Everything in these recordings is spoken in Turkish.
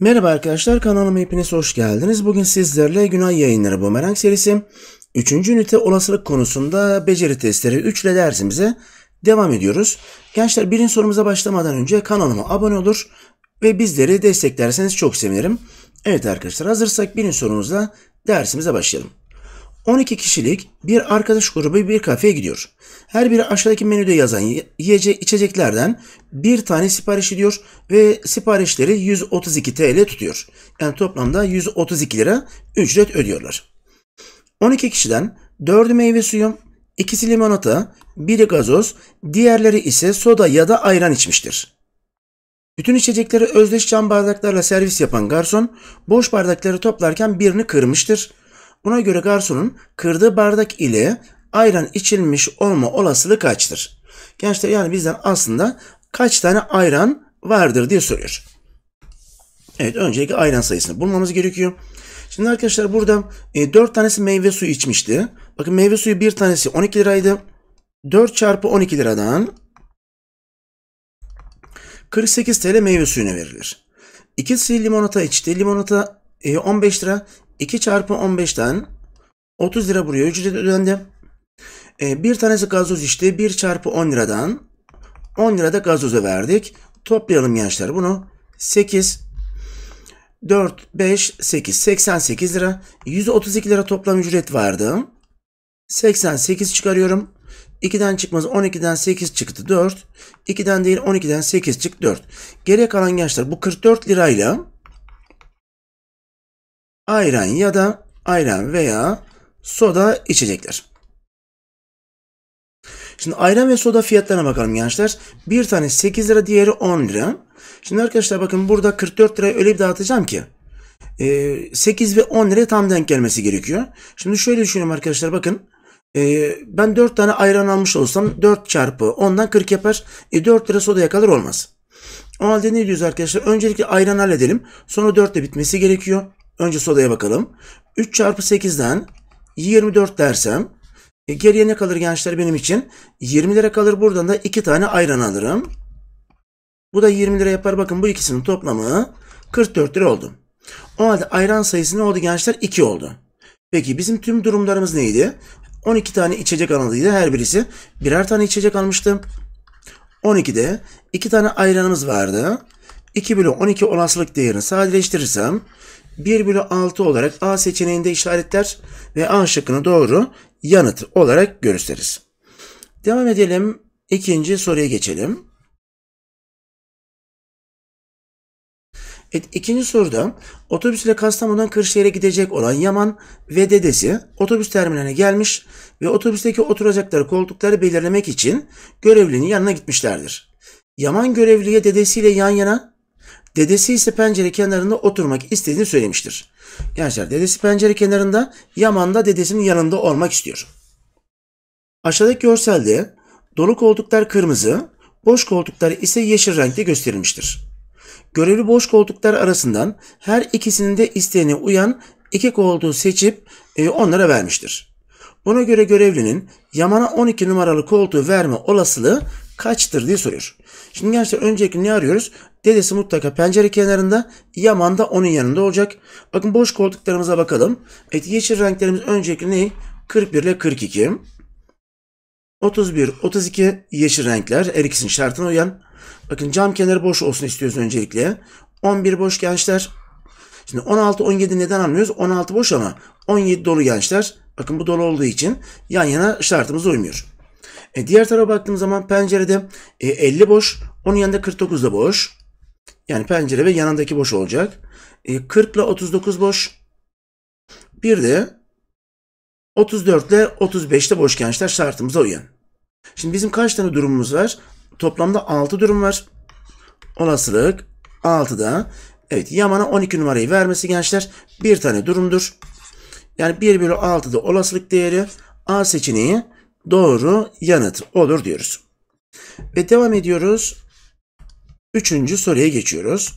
Merhaba arkadaşlar kanalıma hepiniz hoş geldiniz. Bugün sizlerle günah Yayınları Bumerang serisi 3. ünite olasılık konusunda beceri testleri 3 ile dersimize devam ediyoruz. Gençler birinci sorumuza başlamadan önce kanalıma abone olur ve bizleri desteklerseniz çok sevinirim. Evet arkadaşlar hazırsak birinci sorumuzla dersimize başlayalım. 12 kişilik bir arkadaş grubu bir kafeye gidiyor. Her biri aşağıdaki menüde yazan yiyecek içeceklerden bir tane sipariş ediyor ve siparişleri 132 TL tutuyor. Yani toplamda 132 lira ücret ödüyorlar. 12 kişiden 4'ü meyve suyu, ikisi limonata, biri gazoz, diğerleri ise soda ya da ayran içmiştir. Bütün içecekleri özdeş cam bardaklarla servis yapan garson, boş bardakları toplarken birini kırmıştır Buna göre garsonun kırdığı bardak ile ayran içilmiş olma olasılığı kaçtır? Gençler yani bizden aslında kaç tane ayran vardır diye soruyor. Evet öncelikle ayran sayısını bulmamız gerekiyor. Şimdi arkadaşlar burada e, 4 tanesi meyve suyu içmişti. Bakın meyve suyu bir tanesi 12 liraydı. 4 çarpı 12 liradan 48 TL meyve suyuna verilir. İkisi limonata içti. Limonata 15 e, lira. 2 çarpı 15'ten 30 lira buraya ücret ödendi. E, bir tanesi gazoz işte 1 çarpı 10 liradan 10 lirada gazoza verdik. Toplayalım gençler bunu. 8 4, 5, 8, 88 lira. 132 lira toplam ücret vardı. 88 çıkarıyorum. 2'den çıkmaz 12'den 8 çıktı 4. 2'den değil 12'den 8 çıktı 4. Geriye kalan gençler bu 44 lirayla ayran ya da ayran veya soda içecekler. Şimdi ayran ve soda fiyatlarına bakalım gençler. Bir tane 8 lira, diğeri 10 lira. Şimdi arkadaşlar bakın burada 44 lira öyle bir dağıtacağım ki. 8 e, ve 10 liraya tam denk gelmesi gerekiyor. Şimdi şöyle düşünüyorum arkadaşlar bakın. E, ben 4 tane ayran almış olsam 4 çarpı 10'dan 40 yapar. 4 e, lira sodaya kalır olmaz. O halde ne diyoruz arkadaşlar? Öncelikle ayran halledelim. Sonra 4 ile bitmesi gerekiyor. Önce sodaya bakalım. 3 çarpı 8'den 24 dersem e, geriye ne kalır gençler benim için? 20 lira kalır. Buradan da 2 tane ayran alırım. Bu da 20 lira yapar. Bakın bu ikisinin toplamı 44 lira oldu. O halde ayran sayısı ne oldu gençler? 2 oldu. Peki bizim tüm durumlarımız neydi? 12 tane içecek alındıydı. Her birisi birer tane içecek almıştı. 12'de 2 tane ayranımız vardı. 2 bölü 12 olasılık değerini sadeleştirirsem 1 bölü 6 olarak A seçeneğinde işaretler ve A şıkkını doğru yanıt olarak gösteririz. Devam edelim. İkinci soruya geçelim. Evet, ikinci soruda otobüsle Kastamonu'dan Kırşehir'e gidecek olan Yaman ve dedesi otobüs terminaline gelmiş ve otobüsteki oturacakları koltukları belirlemek için görevlinin yanına gitmişlerdir. Yaman görevliye dedesiyle yan yana Dedesi ise pencere kenarında oturmak istediğini söylemiştir. Gençler dedesi pencere kenarında, Yaman da dedesinin yanında olmak istiyor. Aşağıdaki görselde dolu koltuklar kırmızı, boş koltuklar ise yeşil renkte gösterilmiştir. Görevli boş koltuklar arasından her ikisinin de isteğine uyan iki koltuğu seçip e, onlara vermiştir. Buna göre görevlinin Yaman'a 12 numaralı koltuğu verme olasılığı kaçtır diye soruyor. Şimdi gençler öncelikle ne arıyoruz? Dedesi mutlaka pencere kenarında, Yaman da onun yanında olacak. Bakın boş koltuklarımıza bakalım. Evet yeşil renklerimiz öncelikle ne? 41 ile 42. 31, 32 yeşil renkler. Her ikisinin şartına uyan. Bakın cam kenarı boş olsun istiyoruz öncelikle. 11 boş gençler. Şimdi 16, 17 neden almıyoruz? 16 boş ama 17 dolu gençler. Bakın bu dolu olduğu için yan yana şartımız uymuyor. E, diğer tarafa baktığım zaman pencerede e, 50 boş. Onun yanında 49 da boş. Yani pencere ve yanındaki boş olacak. E, 40 ile 39 boş. Bir de 34 ile 35 de boş gençler şartımıza uyan. Şimdi bizim kaç tane durumumuz var? Toplamda 6 durum var. Olasılık 6'da. Evet Yaman'a 12 numarayı vermesi gençler bir tane durumdur. Yani 1 bölü 6'da olasılık değeri A seçeneği doğru yanıt olur diyoruz. Ve devam ediyoruz. Üçüncü soruya geçiyoruz.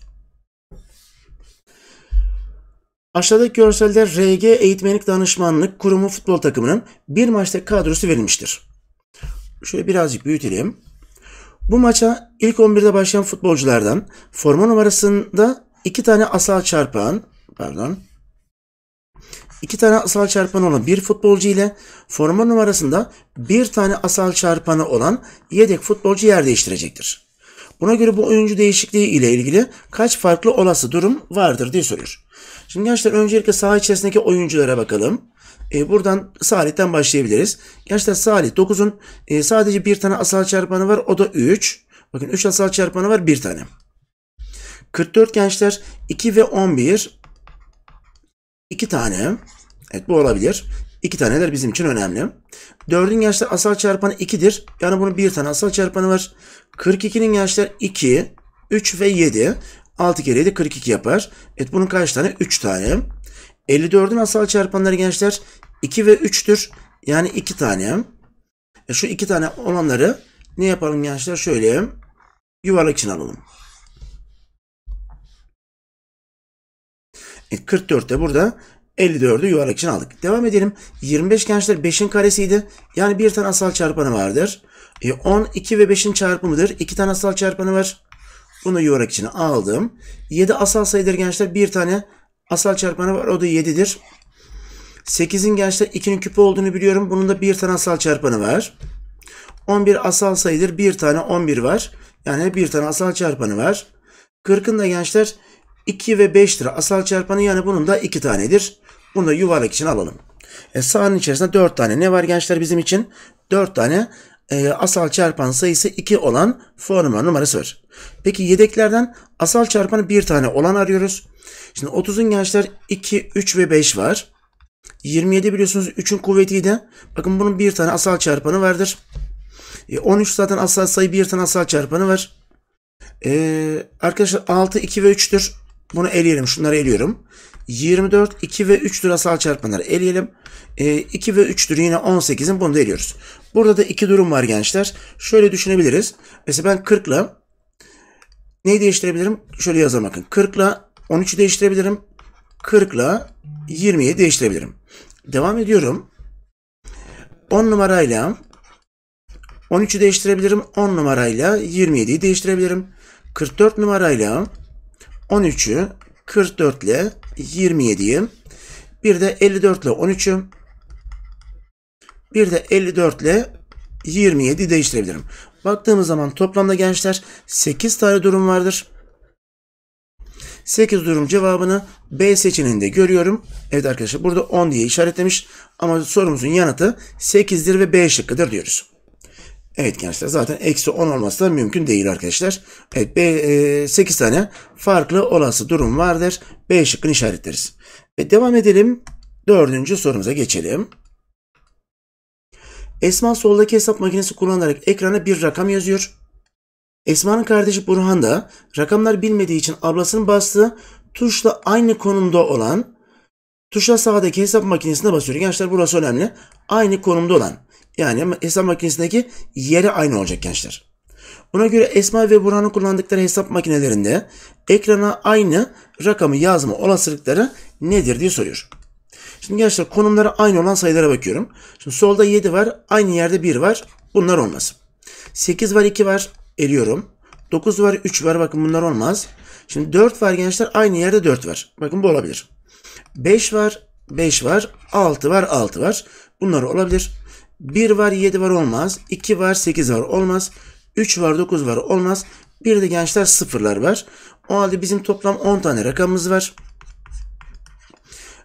Aşağıdaki görselde RG Eğitmenlik Danışmanlık Kurumu futbol takımının bir maçta kadrosu verilmiştir. Şöyle birazcık büyütelim. Bu maça ilk 11'de başlayan futbolculardan forma numarasında iki tane asal çarpan, pardon, iki tane asal çarpanı olan bir futbolcu ile forma numarasında bir tane asal çarpanı olan yedek futbolcu yer değiştirecektir. Buna göre bu oyuncu değişikliği ile ilgili kaç farklı olası durum vardır diye soruyor. Şimdi gençler öncelikle saha içerisindeki oyunculara bakalım. E, buradan Salih'ten başlayabiliriz. Gençler Salih 9'un e, sadece bir tane asal çarpanı var o da 3. Bakın 3 asal çarpanı var bir tane. 44 gençler 2 ve 11 İki tane. Evet bu olabilir. 2 taneler bizim için önemli. 4'ün gençler asal çarpanı 2'dir. Yani bunun bir tane asal çarpanı var. 42'nin gençler 2, 3 ve 7. 6 kere 7 42 yapar. Evet bunun kaç tane? 3 tane. 54'ün asal çarpanları gençler 2 ve 3'tür. Yani 2 tane. E şu 2 tane olanları ne yapalım gençler? Şöyle yuvarlak için alalım. 44'te burada 54'ü yuvarlak için aldık. Devam edelim. 25 gençler 5'in karesiydi. Yani bir tane asal çarpanı vardır. E, 10, 2 ve 5'in çarpımıdır. 2 tane asal çarpanı var. Bunu yuvarlak için aldım. 7 asal sayıdır gençler. Bir tane asal çarpanı var. O da 7'dir. 8'in gençler 2'nin küpü olduğunu biliyorum. Bunun da bir tane asal çarpanı var. 11 asal sayıdır. Bir tane 11 var. Yani bir tane asal çarpanı var. 40'ın da gençler 2 ve 5 lira asal çarpanı yani bunun da 2 tanedir. Bunu da yuvarlak için alalım. E, sahanın içerisinde 4 tane ne var gençler bizim için? 4 tane e, asal çarpan sayısı 2 olan formül numarası var. Peki yedeklerden asal çarpanı 1 tane olan arıyoruz. Şimdi 30'un gençler 2, 3 ve 5 var. 27 biliyorsunuz 3'ün kuvvetiydi. Bakın bunun bir tane asal çarpanı vardır. E, 13 zaten asal sayı bir tane asal çarpanı var. E, arkadaşlar 6, 2 ve 3'tür. Bunu eleyelim. Şunları eliyorum. 24, 2 ve 3 lirasal çarpımları eleyelim. E, 2 ve 3 3'tür yine 18'in bunu da eliyoruz. Burada da iki durum var gençler. Şöyle düşünebiliriz. Mesela ben 40 ile neyi değiştirebilirim? Şöyle yazalım bakın. 40 ile 13'ü değiştirebilirim. 40 ile 20'yi değiştirebilirim. Devam ediyorum. 10 numarayla 13'ü değiştirebilirim. 10 numarayla 27'yi değiştirebilirim. 44 numarayla 13'ü 44 ile 27'yi bir de 54 ile 13'ü bir de 54 ile 27 değiştirebilirim. Baktığımız zaman toplamda gençler 8 tane durum vardır. 8 durum cevabını B seçeneğinde görüyorum. Evet arkadaşlar burada 10 diye işaretlemiş ama sorumuzun yanıtı 8'dir ve B şıkkıdır diyoruz. Evet gençler zaten eksi 10 olması da mümkün değil arkadaşlar. Evet 8 e, tane farklı olası durum vardır. B şıkkını işaretleriz. Ve devam edelim. Dördüncü sorumuza geçelim. Esma soldaki hesap makinesi kullanarak ekrana bir rakam yazıyor. Esma'nın kardeşi Burhan da rakamlar bilmediği için ablasının bastığı tuşla aynı konumda olan Tuşlar sağdaki hesap makinesine basıyorum Gençler burası önemli. Aynı konumda olan yani hesap makinesindeki yeri aynı olacak gençler. Buna göre Esma ve Burhan'ın kullandıkları hesap makinelerinde ekrana aynı rakamı yazma olasılıkları nedir diye soruyor. Şimdi gençler konumları aynı olan sayılara bakıyorum. Şimdi solda 7 var, aynı yerde 1 var. Bunlar olmaz. 8 var, 2 var. Eliyorum. 9 var, 3 var. Bakın bunlar olmaz. Şimdi 4 var gençler, aynı yerde 4 var. Bakın bu olabilir. 5 var, 5 var, 6 var, 6 var. Bunlar olabilir. 1 var, 7 var olmaz. 2 var, 8 var olmaz. 3 var, 9 var olmaz. Bir de gençler sıfırlar var. O halde bizim toplam 10 tane rakamımız var.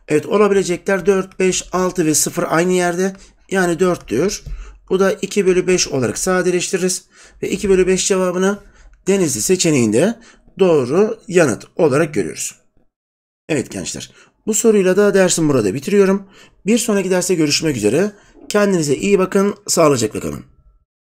Evet olabilecekler 4, 5, 6 ve 0 aynı yerde. Yani 4 diyor. Bu da 2 bölü 5 olarak sadeleştiririz. Ve 2 bölü 5 cevabını Denizli seçeneğinde doğru yanıt olarak görüyoruz. Evet gençler bu soruyla da dersim burada bitiriyorum. Bir sonraki derste görüşmek üzere. Kendinize iyi bakın, sağlıcakla kalın.